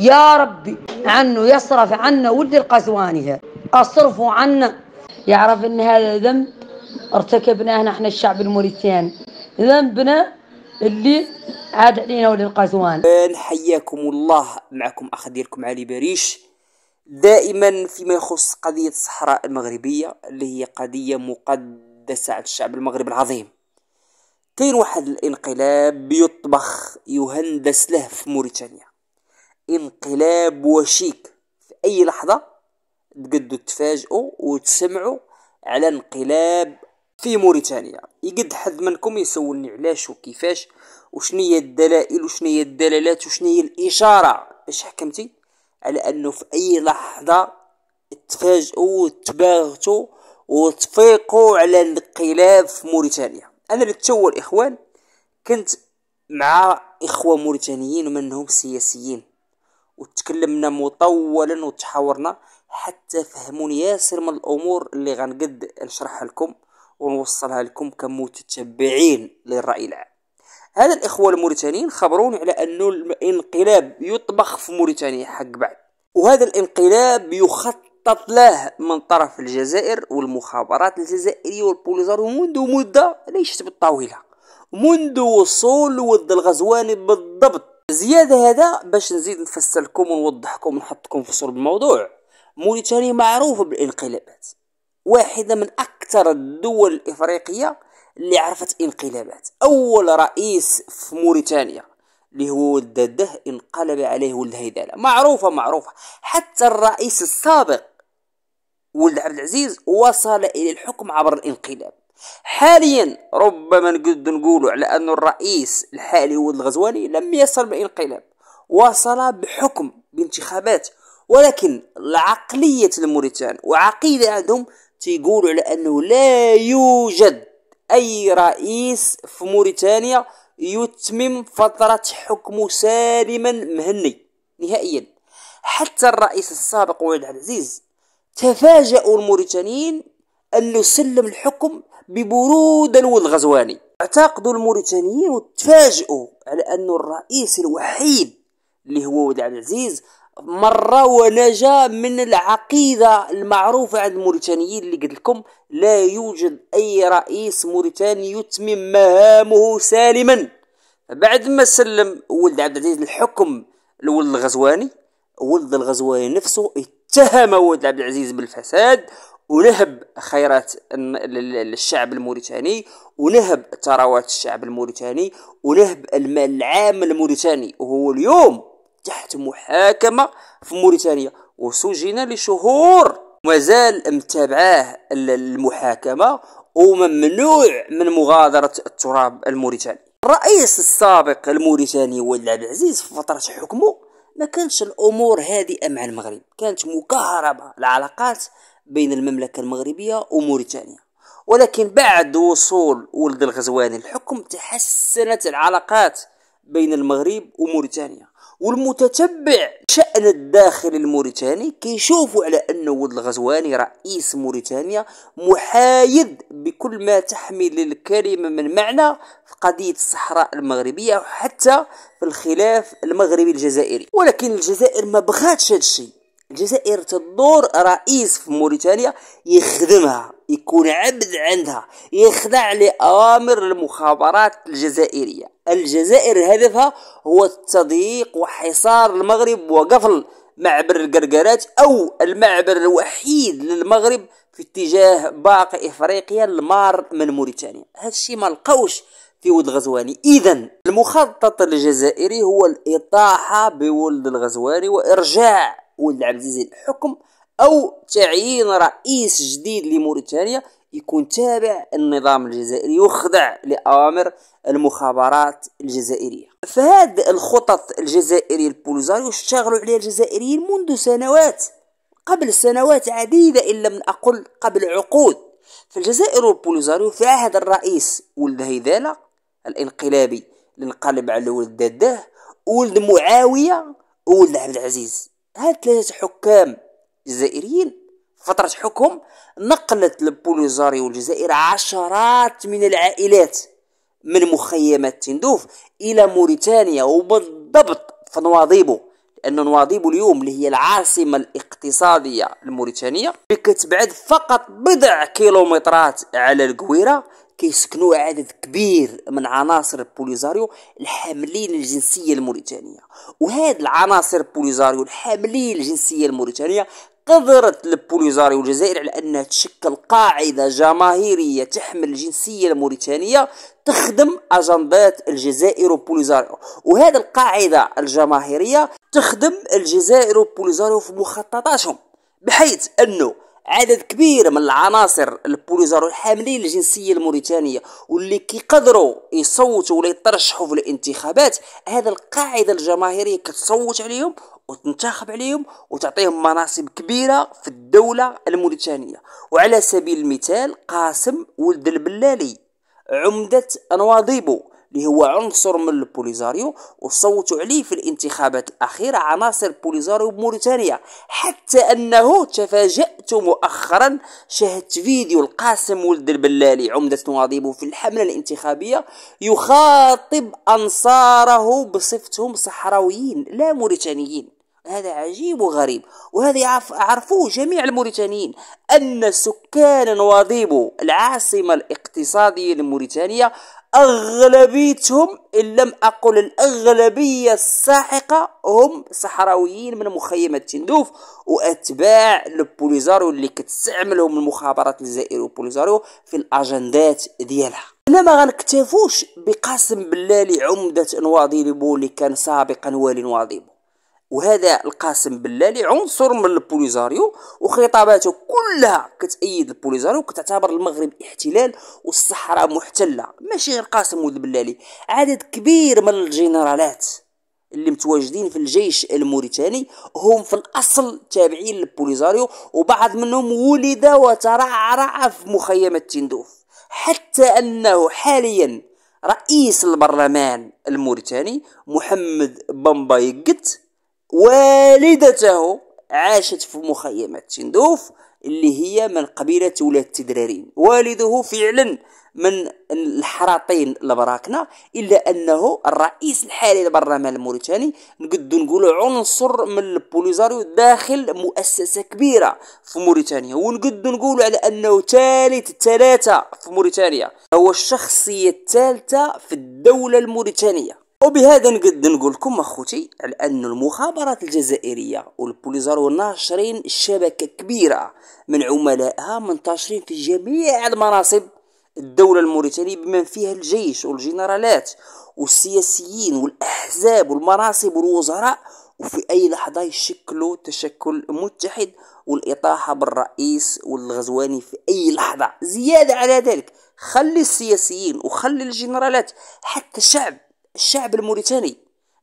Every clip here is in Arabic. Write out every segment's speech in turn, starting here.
يا ربي عنه يصرف عنا ود القسوانية أصرفه عنا يعرف ان هذا ذنب ارتكبناه نحن الشعب الموريتاني ذنبنا اللي عاد علينا ود القسوان حياكم الله معكم اخ ديالكم علي بريش دائما فيما يخص قضية الصحراء المغربية اللي هي قضية مقدسة على الشعب المغرب العظيم كاين واحد الانقلاب يطبخ يهندس له في موريتانيا انقلاب وشيك في أي لحظة تقدوا تفاجئوا وتسمعوا على انقلاب في موريتانيا يقد حد منكم يسولني علاش وكيفاش وشنية الدلائل وشنية الدلالات وشنية الإشارة باش حكمتي على أنه في أي لحظة تفاجئوا وتباغتوا وتفيقوا على انقلاب في موريتانيا أنا للتو الإخوان كنت مع إخوة موريتانيين ومنهم سياسيين وتكلمنا مطولا وتحاورنا حتى فهموني ياسر من الامور اللي غنقد نشرحها لكم ونوصلها لكم كمتتبعين للراي العام هذا الاخوه الموريتانيين خبروني على انه الانقلاب يطبخ في موريتانيا حق بعد وهذا الانقلاب يخطط له من طرف الجزائر والمخابرات الجزائريه والبوليزارو منذ مده ليست بالطاوله منذ وصول ود الغزواني بالضبط زيادة هذا باش نزيد نفسر لكم ونوضحكم ونحطكم في صلب الموضوع موريتانيا معروفة بالانقلابات واحدة من أكثر الدول الإفريقية اللي عرفت انقلابات أول رئيس في موريتانيا اللي هو ولد انقلب عليه ولد هيدالة معروفة معروفة حتى الرئيس السابق ولد عبد العزيز وصل إلى الحكم عبر الانقلاب حاليا ربما نقد نقولوا على أن الرئيس الحالي هو الغزوالي لم يصل بالانقلاب وصل بحكم بانتخابات ولكن العقلية الموريتان وعقيدة عندهم تقول على أنه لا يوجد أي رئيس في موريتانيا يتمم فترة حكمه سالما مهني نهائيا حتى الرئيس السابق ولد عبد العزيز تفاجأوا الموريتانيين أنه سلم الحكم ببرود والغزواني اعتقد الموريتانيين وتفاجئوا على أن الرئيس الوحيد اللي هو ولد عبد العزيز مر ونجا من العقيدة المعروفة عند الموريتانيين اللي قلت لكم لا يوجد أي رئيس موريتاني يتمم مهامه سالما بعد ما سلم ولد عبد العزيز الحكم لولد الغزواني ولد الغزواني نفسه اتهم ولد عبد العزيز بالفساد ونهب خيرات الشعب الموريتاني ونهب ثروات الشعب الموريتاني ونهب المال العام الموريتاني وهو اليوم تحت محاكمة في موريتانيا وسجن لشهور مازال متابعاه المحاكمة وممنوع من مغادرة التراب الموريتاني الرئيس السابق الموريتاني ولد عبد العزيز في فترة حكمه ما كانش الأمور هادئة مع المغرب كانت مكهربة العلاقات بين المملكة المغربية وموريتانيا ولكن بعد وصول ولد الغزواني الحكم تحسنت العلاقات بين المغرب وموريتانيا والمتتبع شأن الداخل الموريتاني كيشوفوا على أن ولد الغزواني رئيس موريتانيا محايد بكل ما تحمل الكلمة من معنى في قضية الصحراء المغربية وحتى في الخلاف المغربي الجزائري ولكن الجزائر ما بغاتش هذا الشيء الجزائر تدور رئيس في موريتانيا يخدمها يكون عبد عندها يخضع لأوامر المخابرات الجزائرية الجزائر هدفها هو التضييق وحصار المغرب وقفل معبر القرقرات أو المعبر الوحيد للمغرب في اتجاه باقي إفريقيا المار من موريتانيا هذا الشيء ما لقوش في ولد غزواني اذا المخطط الجزائري هو الاطاحه بولد الغزواني وارجاع ولد عبد العزيز الحكم او تعيين رئيس جديد لموريتانيا يكون تابع النظام الجزائري يخضع لأوامر المخابرات الجزائرية فهاد الخطط الجزائرية البوليزاريو اشتغلوا عليها الجزائريين منذ سنوات قبل سنوات عديدة إن لم أقل قبل عقود فالجزائر والبوليزاريو في عهد الرئيس ولد هيدالة الانقلابي اللي انقلب على ولد داداه ولد معاوية ولد عبد العزيز هاد ثلاثة حكام جزائريين فترة حكم نقلت البوليزاريو الجزائر عشرات من العائلات من مخيمات تندوف إلى موريتانيا وبالضبط في نواضيبو لأن نواضيبو اليوم اللي هي العاصمة الاقتصادية الموريتانية كتبعد فقط بضع كيلومترات على القويرة كيسكنوا عدد كبير من عناصر البوليزاريو الحاملين الجنسية الموريتانية وهاد العناصر البوليزاريو الحاملين الجنسية الموريتانية قدرت البوليزاريو الجزائر على أنها تشكل قاعدة جماهيرية تحمل الجنسية الموريتانية تخدم أجندات الجزائر والبوليزاريو وهذا القاعدة الجماهيرية تخدم الجزائر والبوليزاريو في مخططاتهم بحيث أنه عدد كبير من العناصر البوليزارو الحاملين الجنسيه الموريتانيه واللي كيقدروا يصوتوا ولا يترشحوا في الانتخابات هذا القاعده الجماهيريه كتصوت عليهم وتنتخب عليهم وتعطيهم مناصب كبيره في الدوله الموريتانيه وعلى سبيل المثال قاسم ولد البلالي عمده انواضيبو اللي هو عنصر من البوليزاريو وصوتوا عليه في الانتخابات الأخيرة عناصر بوليزاريو بموريتانيا حتى أنه تفاجأت مؤخرا شاهدت فيديو القاسم ولد البلالي عمدة نواضيبه في الحملة الانتخابية يخاطب أنصاره بصفتهم صحراويين لا موريتانيين هذا عجيب وغريب وهذا عرفوه جميع الموريتانيين أن سكان نواضيبو العاصمة الاقتصادية لموريتانيا أغلبيتهم إن لم أقل الأغلبية الساحقة هم صحراويين من مخيمات تندوف وأتباع البوليزاريو اللي كتستعملهم المخابرات الجزائرية وبوليزارو في الأجندات ديالها هنا ما غنكتفوش بقاسم بلالي عمدة نواضي لبولي كان سابقا والي نواضي وهذا القاسم بلالي عنصر من البوليزاريو وخطاباته كلها كتأيد البوليزاريو كتعتبر المغرب احتلال والصحراء محتلة ماشي غير قاسم ولد بلالي عدد كبير من الجنرالات اللي متواجدين في الجيش الموريتاني هم في الأصل تابعين للبوليزاريو وبعض منهم ولد وترعرع في مخيمة تندوف حتى أنه حاليا رئيس البرلمان الموريتاني محمد بامبايقت والدته عاشت في مخيمات تندوف اللي هي من قبيلة ولاد التدرارين والده فعلا من الحراطين البراكنة إلا أنه الرئيس الحالي للبرلمان الموريتاني نقدو نقول عنصر من البوليزاريو داخل مؤسسة كبيرة في موريتانيا ونقدو نقول على أنه ثالث ثلاثة في موريتانيا هو الشخصية الثالثة في الدولة الموريتانية وبهذا نقد نقول لكم اخوتي على ان المخابرات الجزائريه والبوليزارو ناشرين شبكه كبيره من عملائها منتشرين في جميع المناصب الدولة الموريتانية بما فيها الجيش والجنرالات والسياسيين والأحزاب والمناصب والوزراء وفي أي لحظة يشكلوا تشكل متحد والإطاحة بالرئيس والغزواني في أي لحظة زيادة على ذلك خلي السياسيين وخلي الجنرالات حتى الشعب الشعب الموريتاني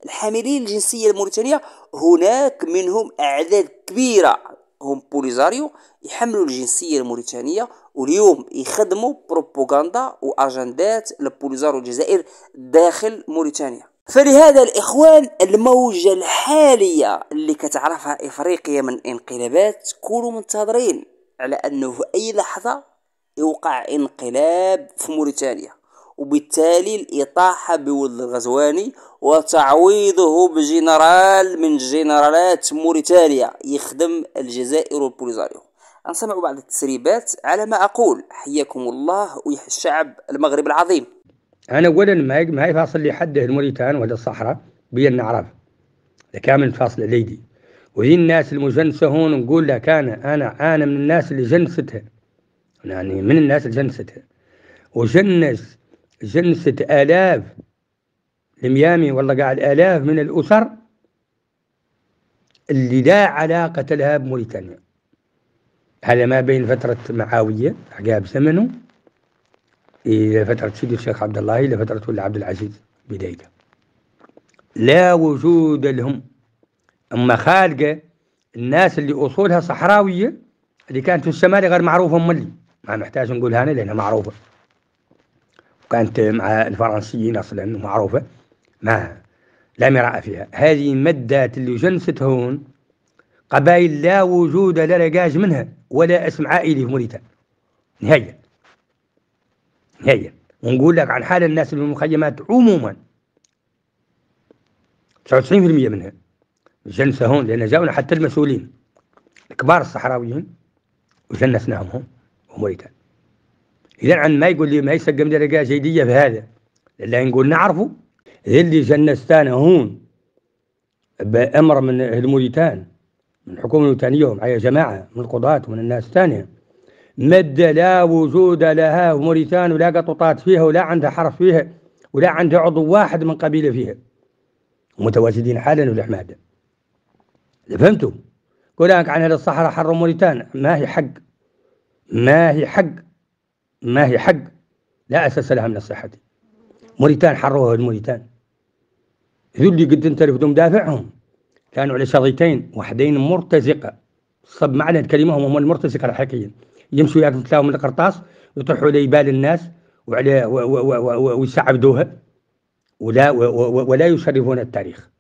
الحاملين الجنسية الموريتانية هناك منهم أعداد كبيرة هم بوليزاريو يحملوا الجنسية الموريتانية واليوم يخدموا بروبوغاندا وأجندات لبوليزارو الجزائر داخل موريتانيا فلهذا الإخوان الموجة الحالية اللي كتعرفها إفريقيا من انقلابات كونوا منتظرين على أنه في أي لحظة يوقع انقلاب في موريتانيا وبالتالي الإطاحة بولد الغزواني وتعويضه بجنرال من جنرالات موريتانيا يخدم الجزائر والبوليزاريو نسمعوا بعض التسريبات على ما أقول حياكم الله ويحيي الشعب المغرب العظيم أنا أولا ما هي فاصل اللي حده الموريتان ولا الصحراء بين نعرف كامل فاصل ليدي وهي الناس المجنسة هون نقول لك أنا أنا أنا من الناس اللي جنستها يعني من الناس اللي جنستها وجنس جلسة آلاف الميامي والله قاعد آلاف من الأسر اللي لا علاقة لها بموريتانيا هذا ما بين فترة معاوية عقاب زمنه إلى فترة سيدي الشيخ عبد الله إلى فترة ولي عبد العزيز بدايته لا وجود لهم أما خالقة الناس اللي أصولها صحراوية اللي كانت في الشمال غير معروفة ملي ما محتاج نقولها أنا لأنها معروفة وكانت مع الفرنسيين اصلا معروفه ما لا مراء فيها هذه مادة اللي جنست هون قبائل لا وجود لا رجاج منها ولا اسم عائلي في موريتانيا نهائيا نهائيا ونقول لك عن حال الناس اللي في المخيمات عموما 99% منها جنسة هون لأن جاونا حتى المسؤولين كبار الصحراويين وجنسناهم هون وموريتانيا اذا عن ما يقول لي ما يسقم لي رقاة زيديه بهذا الا نقول نعرفه اللي جنستانا هون بامر من الموريتان من الحكومه الموريتانيه معايا جماعه من القضاة ومن الناس الثانيه مد لا وجود لها موريتان ولا قطوطات فيها ولا عندها حرف فيها ولا عندها عضو واحد من قبيله فيها متواجدين حالا ولا فهمتوا؟ قولانك عن عن الصحراء حر موريتان ما هي حق ما هي حق ما هي حق لا أساس لها من الصحة دي موريتان حروها الموريتان ذو اللي قد انترفدوا مدافعهم كانوا على شريطين واحدين مرتزقة صب معنى الكلمة هم المرتزقة الحقيقية يمشوا ياكلوا من القرطاس ويطرحوا على يبال الناس وعلى ويستعبدوها ولا ولا يشرفون التاريخ